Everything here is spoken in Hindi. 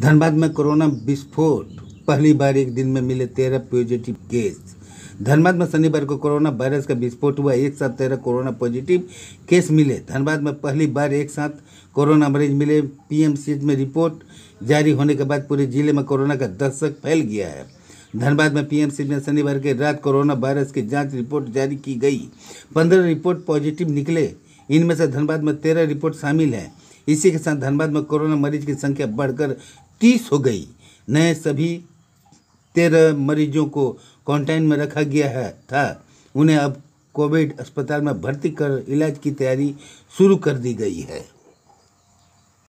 धनबाद में कोरोना विस्फोट पहली बार एक दिन में मिले तेरह पॉजिटिव केस धनबाद में शनिवार को कोरोना वायरस का विस्फोट हुआ एक साथ तेरह कोरोना पॉजिटिव केस मिले धनबाद में पहली बार एक साथ कोरोना मरीज मिले पीएमसीएच में रिपोर्ट जारी होने के बाद पूरे जिले में कोरोना का दशक फैल गया है धनबाद में सी में शनिवार के रात कोरोना वायरस की जांच रिपोर्ट जारी की गई पंद्रह रिपोर्ट पॉजिटिव निकले इनमें से धनबाद में तेरह रिपोर्ट शामिल हैं इसी के साथ धनबाद में कोरोना मरीज की संख्या बढ़कर तीस हो गई नए सभी तेरह मरीजों को क्वारंटाइन में रखा गया है था उन्हें अब कोविड अस्पताल में भर्ती कर इलाज की तैयारी शुरू कर दी गई है